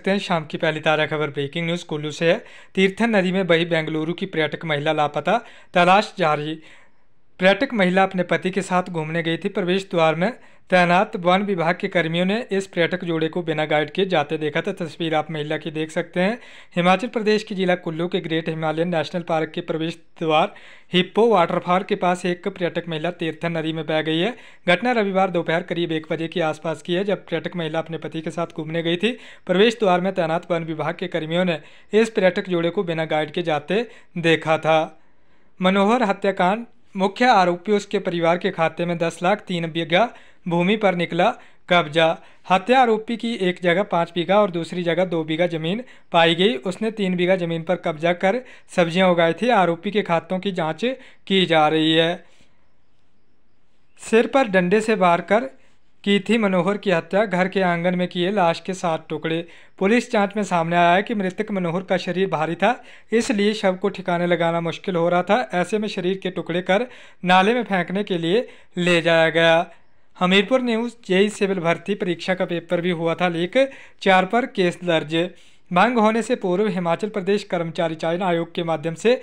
सकते हैं शाम की पहली ताज़ा खबर ब्रेकिंग न्यूज़ कुल्लू से है तीर्थन नदी में बही बेंगलुरु की पर्यटक महिला लापता तलाश जारी पर्यटक महिला अपने पति के साथ घूमने गई थी प्रवेश द्वार में तैनात वन विभाग के कर्मियों ने इस पर्यटक जोड़े को बिना गाइड के जाते देखा था तस्वीर आप महिला की देख सकते हैं हिमाचल प्रदेश के जिला कुल्लू के ग्रेट हिमालयन नेशनल पार्क के प्रवेश द्वार हिप्पो वाटरफॉल के पास एक पर्यटक महिला तीर्थन नदी में बह गई है घटना रविवार दोपहर करीब एक बजे के आसपास की है जब पर्यटक महिला अपने पति के साथ घूमने गई थी प्रवेश द्वार में तैनात वन विभाग के कर्मियों ने इस पर्यटक जोड़े को बिना गाइड के जाते देखा था मनोहर हत्याकांड मुख्य आरोपी उसके परिवार के खाते में दस लाख तीन बीघा भूमि पर निकला कब्जा हत्या आरोपी की एक जगह पाँच बीघा और दूसरी जगह दो बीघा जमीन पाई गई उसने तीन बीघा जमीन पर कब्जा कर सब्जियां उगाई थी आरोपी के खातों की जांच की जा रही है सिर पर डंडे से वार कर की थी मनोहर की हत्या घर के आंगन में किए लाश के साथ टुकड़े पुलिस जांच में सामने आया है कि मृतक मनोहर का शरीर भारी था इसलिए शव को ठिकाने लगाना मुश्किल हो रहा था ऐसे में शरीर के टुकड़े कर नाले में फेंकने के लिए ले जाया गया हमीरपुर न्यूज़ जेई सिविल भर्ती परीक्षा का पेपर भी हुआ था लीक चार पर केस दर्ज भंग होने से पूर्व हिमाचल प्रदेश कर्मचारी चयन आयोग के माध्यम से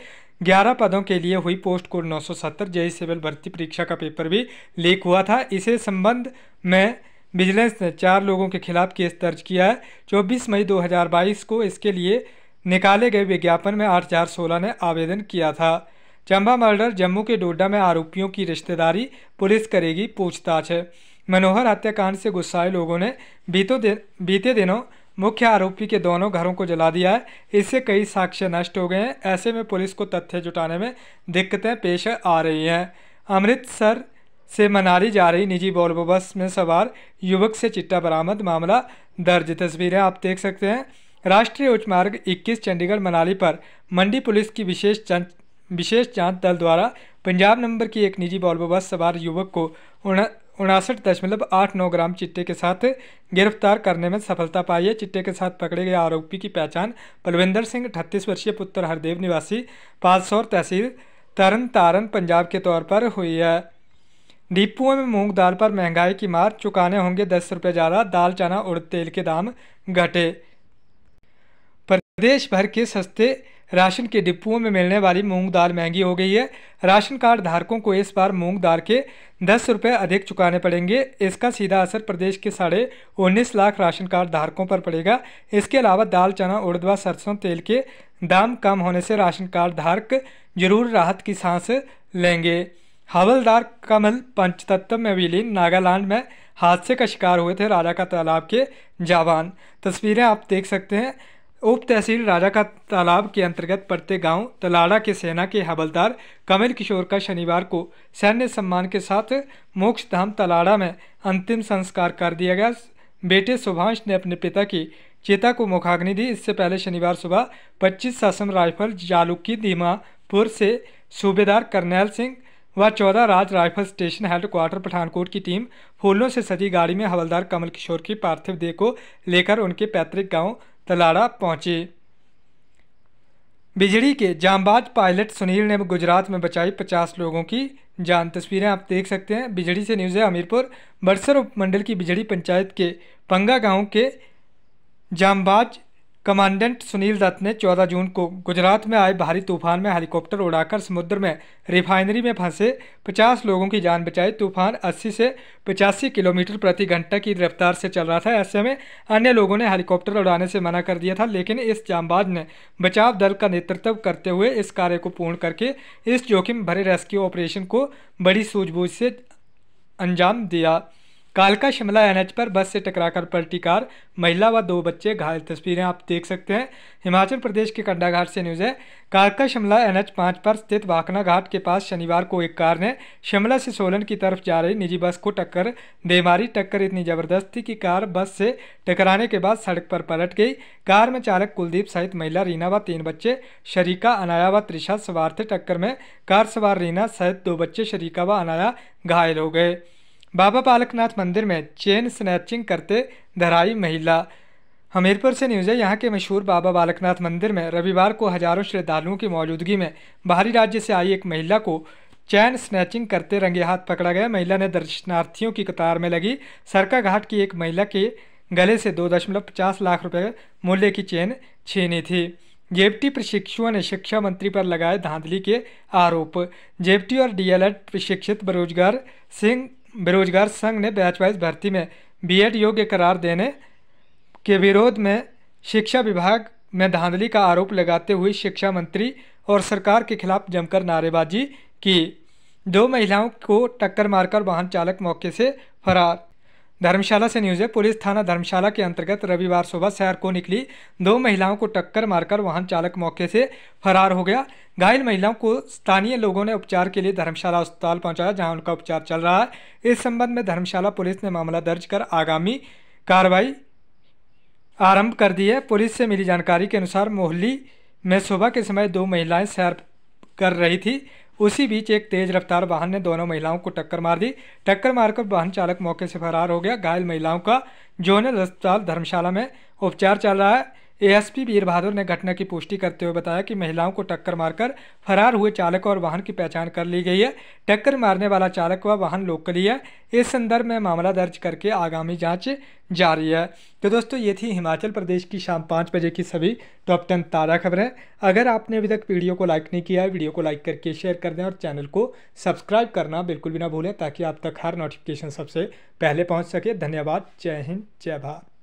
11 पदों के लिए हुई पोस्ट कोड 970 जेई सिविल भर्ती परीक्षा का पेपर भी लीक हुआ था इसे संबंध में विजिलेंस ने चार लोगों के खिलाफ केस दर्ज किया है चौबीस मई 2022 को इसके लिए निकाले गए विज्ञापन में आठ हजार सोलह ने आवेदन किया था चंबा मर्डर जम्मू के डोडा में आरोपियों की रिश्तेदारी पुलिस करेगी पूछताछ मनोहर हत्याकांड से गुस्साए लोगों ने बीतों दिन बीते दिनों मुख्य आरोपी के दोनों घरों को जला दिया है इससे कई साक्ष्य नष्ट हो गए हैं ऐसे में पुलिस को तथ्य जुटाने में दिक्कतें पेश आ रही हैं अमृतसर से मनाली जा रही निजी वॉल्वो बस में सवार युवक से चिट्टा बरामद मामला दर्ज तस्वीरें आप देख सकते हैं राष्ट्रीय उच्च मार्ग 21 चंडीगढ़ मनाली पर मंडी पुलिस की विशेष जांच विशेष जांच दल द्वारा पंजाब नंबर की एक निजी वॉल्वो बस सवार युवक को उनासठ दशमलव आठ नौ ग्राम चिट्टे के साथ गिरफ्तार करने में सफलता पाई है चिट्टे के साथ पकड़े गए आरोपी की पहचान बलविंदर सिंह अठतीस वर्षीय पुत्र हरदेव निवासी पालसौर तहसील तरन तारन पंजाब के तौर पर हुई है डिपुओं में मूंग दाल पर महंगाई की मार चुकाने होंगे दस रुपये ज़्यादा दाल चना और तेल के दाम घटे प्रदेश भर के सस्ते राशन के डिपुओं में मिलने वाली मूंग दाल महंगी हो गई है राशन कार्ड धारकों को इस बार मूंग दाल के दस रुपये अधिक चुकाने पड़ेंगे इसका सीधा असर प्रदेश के साढ़े उन्नीस लाख राशन कार्ड धारकों पर पड़ेगा इसके अलावा दाल चना उड़दवा सरसों तेल के दाम कम होने से राशन कार्ड धारक जरूर राहत की सांस लेंगे हवलदार कमल पंचतत्व में विलीन नागालैंड में हादसे का शिकार हुए थे राजा का तालाब के जवान तस्वीरें आप देख सकते हैं उप तहसील राजा का तालाब के अंतर्गत पड़ते गांव तलाड़ा के सेना के हवलदार कमल किशोर का शनिवार को सैन्य सम्मान के साथ मोक्ष धाम तलाड़ा में अंतिम संस्कार कर दिया गया बेटे सुभाष ने अपने पिता की चेता को मुखाग्नि दी इससे पहले शनिवार सुबह 25 शासन राइफल जालुकी दीमापुर से सूबेदार कर्नैल सिंह वह चौदह Raj rifle station headquarter Pathankot की टीम फूलों से सजी गाड़ी में हवलदार कमल किशोर की पार्थिव देह को लेकर उनके पैतृक गांव तलाड़ा पहुंचे बिजली के जामबाज पायलट सुनील ने गुजरात में बचाई पचास लोगों की जान तस्वीरें आप देख सकते हैं बिजली से न्यूज़ है हमीरपुर बरसर उपमंडल की बिजली पंचायत के पंगा गांव के जामबाज कमांडेंट सुनील दत्त ने 14 जून को गुजरात में आए भारी तूफान में हेलीकॉप्टर उड़ाकर समुद्र में रिफाइनरी में फंसे 50 लोगों की जान बचाई तूफान 80 से 85 किलोमीटर प्रति घंटा की रफ्तार से चल रहा था ऐसे में अन्य लोगों ने हेलीकॉप्टर उड़ाने से मना कर दिया था लेकिन इस जामबाज ने बचाव दल का नेतृत्व करते हुए इस कार्य को पूर्ण करके इस जोखिम भरे रेस्क्यू ऑपरेशन को बड़ी सूझबूझ से अंजाम दिया कालका शिमला एनएच पर बस से टकराकर पलटी कार महिला व दो बच्चे घायल तस्वीरें आप देख सकते हैं हिमाचल प्रदेश के कंडाघाट से न्यूज़ है कालका शिमला एनएच पाँच पर स्थित वाकना घाट के पास शनिवार को एक कार ने शिमला से सोलन की तरफ जा रही निजी बस को टक्कर दे मारी टक्कर इतनी ज़बरदस्त थी कि कार बस से टकराने के बाद सड़क पर पलट गई कार में चालक कुलदीप सहित महिला रीना व तीन बच्चे शरीका अनाया व त्रिशा सवार थे टक्कर में कार सवार रीना सहित दो बच्चे शरीका व अनाया घायल हो गए बाबा बालकनाथ मंदिर में चेन स्नैचिंग करते धराई महिला हमीरपुर से न्यूज़ है यहाँ के मशहूर बाबा बालकनाथ मंदिर में रविवार को हजारों श्रद्धालुओं की मौजूदगी में बाहरी राज्य से आई एक महिला को चैन स्नैचिंग करते रंगे हाथ पकड़ा गया महिला ने दर्शनार्थियों की कतार में लगी सरका घाट की एक महिला के गले से दो दशमलव पचास लाख रुपये मूल्य की चेन छीनी थी जेबटी प्रशिक्षुओं ने शिक्षा मंत्री पर लगाए धांधली के आरोप जेबटी और डीएलएड प्रशिक्षित बेरोजगार सिंह बेरोजगार संघ ने बैच वाइज भर्ती में बीएड योग्य करार देने के विरोध में शिक्षा विभाग में धांधली का आरोप लगाते हुए शिक्षा मंत्री और सरकार के खिलाफ जमकर नारेबाजी की दो महिलाओं को टक्कर मारकर वाहन चालक मौके से फरार धर्मशाला से न्यूज है पुलिस थाना धर्मशाला के अंतर्गत रविवार सुबह शहर को निकली दो महिलाओं को टक्कर मारकर वाहन चालक मौके से फरार हो गया घायल महिलाओं को स्थानीय लोगों ने उपचार के लिए धर्मशाला अस्पताल पहुंचाया जहां उनका उपचार चल रहा है इस संबंध में धर्मशाला पुलिस ने मामला दर्ज कर आगामी कार्रवाई आरंभ कर दी है पुलिस से मिली जानकारी के अनुसार मोहली में सुबह के समय दो महिलाएं सैर कर रही थी उसी बीच एक तेज रफ्तार वाहन ने दोनों महिलाओं को टक्कर मार दी टक्कर मारकर वाहन चालक मौके से फरार हो गया घायल महिलाओं का जोनल अस्पताल धर्मशाला में उपचार चल रहा है एएसपी वीर बहादुर ने घटना की पुष्टि करते हुए बताया कि महिलाओं को टक्कर मारकर फरार हुए चालक और वाहन की पहचान कर ली गई है टक्कर मारने वाला चालक व वाहन वाहन लोकली है इस संदर्भ में मामला दर्ज करके आगामी जांच जारी है तो दोस्तों ये थी हिमाचल प्रदेश की शाम पाँच बजे की सभी टॉप तो टेन ताज़ा खबरें अगर आपने अभी तक वीडियो को लाइक नहीं किया है वीडियो को लाइक करके शेयर कर दें और चैनल को सब्सक्राइब करना बिल्कुल भी ना भूलें ताकि आप तक हर नोटिफिकेशन सबसे पहले पहुँच सके धन्यवाद जय हिंद जय भारत